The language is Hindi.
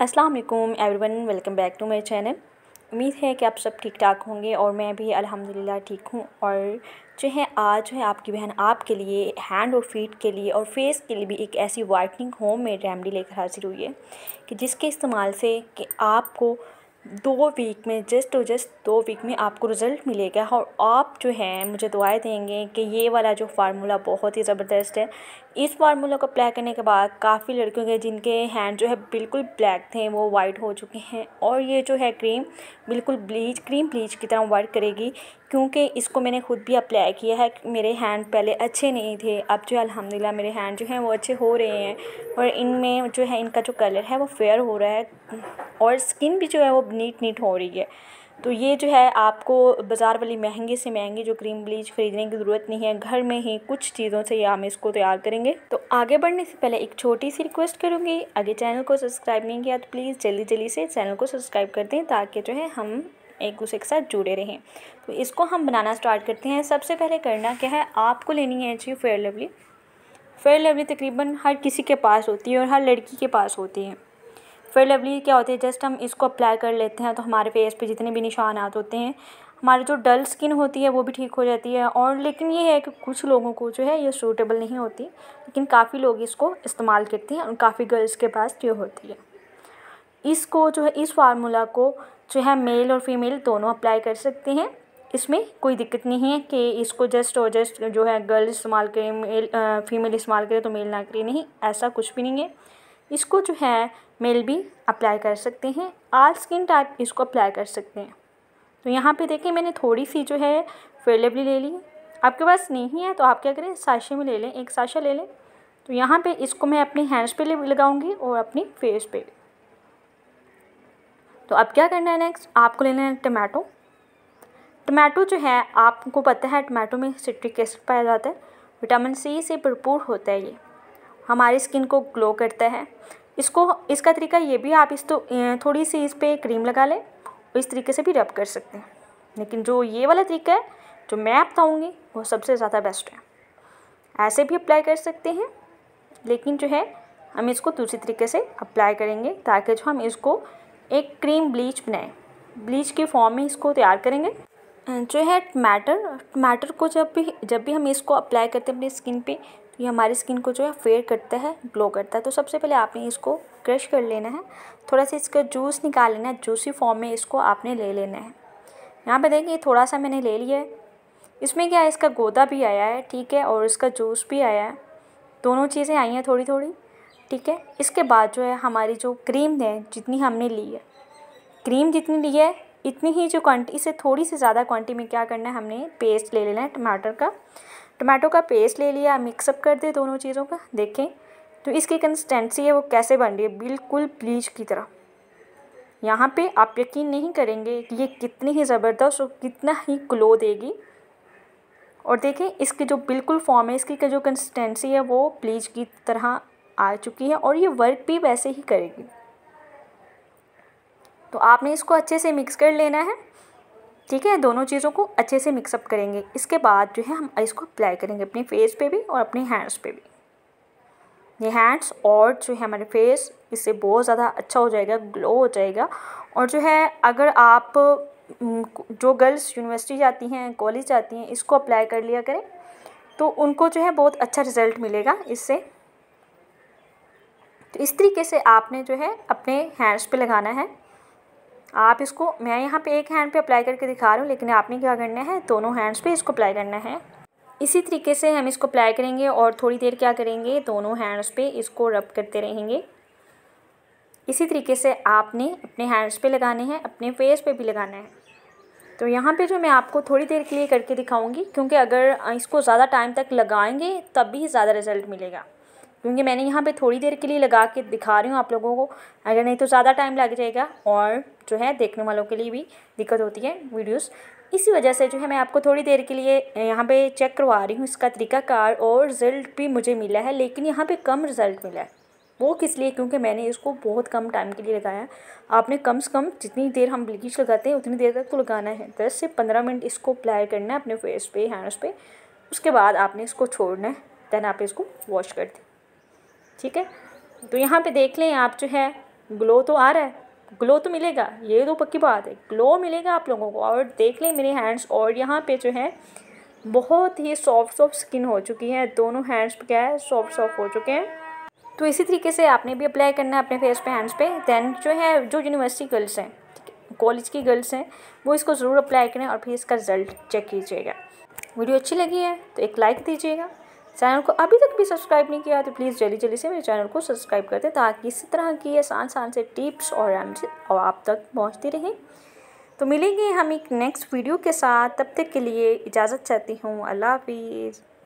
अस्सलाम वालेकुम everyone welcome back to my channel उम्मीद है कि आप सब ठीक ठाक होंगे और मैं भी अल्हम्दुलिल्लाह ठीक हूँ और जो है आज जो है आपकी बहन आपके लिए हैंड और फीट के लिए और फेस के लिए भी एक ऐसी वाइटनिंग होम मेड रेमडी लेकर हाजिर हुई है कि जिसके इस्तेमाल से कि आपको दो वीक में जस्ट टू जस्ट दो वीक में आपको रिज़ल्ट मिलेगा और आप जो है मुझे दुआएं देंगे कि ये वाला जो फार्मूला बहुत ही ज़बरदस्त है इस फार्मूला को अप्लाई करने के बाद काफ़ी लड़कियों के जिनके हैंड जो है बिल्कुल ब्लैक थे वो वाइट हो चुके हैं और ये जो है क्रीम बिल्कुल ब्लीच क्रीम ब्लीच की तरह वर्क करेगी क्योंकि इसको मैंने खुद भी अप्लाई किया है मेरे हैंड पहले अच्छे नहीं थे अब जो है अलहमदिल्ला मेरे हैंड जो हैं वो अच्छे हो रहे हैं और इनमें जो है इनका जो कलर है वो फेयर हो रहा है और स्किन भी जो है वो नीट नीट हो रही है तो ये जो है आपको बाज़ार वाली महंगे से महंगी जो क्रीम ब्लीच ख़रीदने की ज़रूरत नहीं है घर में ही कुछ चीज़ों से हम इसको तैयार करेंगे तो आगे बढ़ने से पहले एक छोटी सी रिक्वेस्ट करूँगी अगर चैनल को सब्सक्राइब नहीं किया तो प्लीज़ जल्दी जल्दी से चैनल को सब्सक्राइब कर दें ताकि जो है हम एक दूसरे के साथ जुड़े रहें तो इसको हम बनाना स्टार्ट करते हैं सबसे पहले करना क्या है आपको लेनी है जी फेयर लवली फेयर लवली तकरीबन हर किसी के पास होती है और हर लड़की के पास होती है फेयर लवली क्या होती है जस्ट हम इसको अप्लाई कर लेते हैं तो हमारे फेस पे जितने भी निशान आते होते हैं हमारी जो डल स्किन होती है वो भी ठीक हो जाती है और लेकिन ये है कि कुछ लोगों को जो है ये सूटेबल नहीं होती लेकिन काफ़ी लोग इसको इस्तेमाल करते हैं और काफ़ी गर्ल्स के पास ये होती है इसको जो है इस फार्मूला को जो है मेल और फीमेल दोनों अप्लाई कर सकते हैं इसमें कोई दिक्कत नहीं है कि इसको जस्ट और जस्ट जो है गर्ल इस्तेमाल करें मेल फ़ीमेल इस्तेमाल करें तो मेल ना करें नहीं ऐसा कुछ भी नहीं है इसको जो है मेल भी अप्लाई कर सकते हैं आल स्किन टाइप इसको अप्लाई कर सकते हैं तो यहाँ पे देखें मैंने थोड़ी सी जो है फेलेबली ले ली आपके पास नहीं है तो आप क्या करें साशे में ले लें एक साशा ले लें तो यहाँ पे इसको मैं अपने हैंड्स पे लगाऊंगी और अपनी फेस पे तो अब क्या करना है नेक्स्ट आपको लेना है टमाटो टमाटो जो है आपको पता है टमाटो में सिट्रिक एसिड पाया जाता है विटामिन सी से भरपूर होता है ये हमारी स्किन को ग्लो करता है इसको इसका तरीका ये भी आप इस तो थोड़ी सी इस पर क्रीम लगा लें इस तरीके से भी रब कर सकते हैं लेकिन जो ये वाला तरीका है जो मैं बताऊँगी वो सबसे ज़्यादा बेस्ट है ऐसे भी अप्लाई कर सकते हैं लेकिन जो है हम इसको दूसरी तरीके से अप्लाई करेंगे ताकि जो हम इसको एक क्रीम ब्लीच बनाएं ब्लीच के फॉर्म में इसको तैयार करेंगे जो है टमाटर टमाटर को जब भी जब भी हम इसको अप्लाई करते हैं अपनी स्किन पे ये हमारी स्किन को जो है फेयर करता है ग्लो करता है तो सबसे पहले आपने इसको क्रश कर लेना है थोड़ा सा इसका जूस निकाल लेना है जूसी फॉर्म में इसको आपने ले लेना है यहाँ पे देखिए थोड़ा सा मैंने ले लिया है इसमें क्या है इसका गोदा भी आया है ठीक है और इसका जूस भी आया है दोनों चीज़ें आई हैं थोड़ी थोड़ी ठीक है इसके बाद जो है हमारी जो क्रीम है जितनी हमने ली है क्रीम जितनी ली है इतनी ही जो क्वान्टी इसे थोड़ी सी ज़्यादा क्वान्टी में क्या करना है हमने पेस्ट ले लेना है टमाटर का टमाटो का पेस्ट ले लिया मिक्सअप कर दे दोनों चीज़ों का देखें तो इसकी कंसिस्टेंसी है वो कैसे बन रही है बिल्कुल ब्लीच की तरह यहाँ पे आप यकीन नहीं करेंगे कि ये कितनी ही ज़बरदस्त और कितना ही ग्लो देगी और देखें इसकी जो बिल्कुल फॉर्म है इसकी का जो कंसिस्टेंसी है वो ब्लीच की तरह आ चुकी है और ये वर्क भी वैसे ही करेगी तो आपने इसको अच्छे से मिक्स कर लेना है ठीक है दोनों चीज़ों को अच्छे से मिक्सअप करेंगे इसके बाद जो है हम इसको अप्लाई करेंगे अपने फेस पे भी और अपने हैंड्स पे भी ये हैंड्स और जो है हमारे फेस इससे बहुत ज़्यादा अच्छा हो जाएगा ग्लो हो जाएगा और जो है अगर आप जो गर्ल्स यूनिवर्सिटी जाती हैं कॉलेज जाती हैं इसको अप्लाई कर लिया करें तो उनको जो है बहुत अच्छा रिज़ल्ट मिलेगा इससे तो इस तरीके से आपने जो है अपने हैंड्स पे लगाना है आप इसको मैं यहाँ पे एक हैंड पे अप्लाई करके दिखा रही हूँ लेकिन आपने क्या करना है दोनों हैंड्स पे इसको अप्लाई करना है इसी तरीके से हम इसको अप्लाई करेंगे और थोड़ी देर क्या करेंगे दोनों हैंड्स पे इसको रब करते रहेंगे इसी तरीके से आपने अपने हैंड्स पे लगाने हैं अपने फेस पे भी लगाना है तो यहाँ पे जो मैं आपको थोड़ी देर के लिए करके दिखाऊंगी क्योंकि अगर इसको ज़्यादा टाइम तक लगाएंगे तब भी ज़्यादा रिज़ल्ट मिलेगा क्योंकि मैंने यहाँ पे थोड़ी देर के लिए लगा के दिखा रही हूँ आप लोगों को अगर नहीं तो ज़्यादा टाइम लग जाएगा और जो है देखने वालों के लिए भी दिक्कत होती है वीडियोस इसी वजह से जो है मैं आपको थोड़ी देर के लिए यहाँ पे चेक करवा रही हूँ इसका तरीकाकार और रिज़ल्ट भी मुझे मिला है लेकिन यहाँ पर कम रिज़ल्ट मिला है वो किस लिए क्योंकि मैंने इसको बहुत कम टाइम के लिए लगाया आपने कम से कम जितनी देर हम ब्लीच लगाते हैं उतनी देर तक तो लगाना है दस से पंद्रह मिनट इसको अप्लाई करना है अपने फेस पे हैंड्स पे उसके बाद आपने इसको छोड़ना है देन आप इसको वॉश कर दें ठीक है तो यहाँ पे देख लें आप जो है ग्लो तो आ रहा है ग्लो तो मिलेगा ये तो पक्की बात है ग्लो मिलेगा आप लोगों को और देख लें मेरे हैंड्स और यहाँ पे जो है बहुत ही सॉफ्ट सॉफ्ट स्किन हो चुकी है दोनों हैंड्स पे क्या है सॉफ्ट सॉफ्ट हो चुके हैं तो इसी तरीके से आपने भी अप्लाई करना है अपने फेस पे हैंड्स पे दैन जो है जो यूनिवर्सिटी गर्ल्स हैं कॉलेज की गर्ल्स हैं वो इसको ज़रूर अप्लाई करें और फिर इसका रिज़ल्ट चेक कीजिएगा वीडियो अच्छी लगी है तो एक लाइक दीजिएगा चैनल को अभी तक भी सब्सक्राइब नहीं किया तो प्लीज़ जल्दी जल्दी से मेरे चैनल को सब्सक्राइब कर दें ताकि इसी तरह की आसान आसान से टिप्स और और आप तक पहुँचती रहें तो मिलेंगे हम एक नेक्स्ट वीडियो के साथ तब तक के लिए इजाज़त चाहती हूँ अल्लाह हाफिज़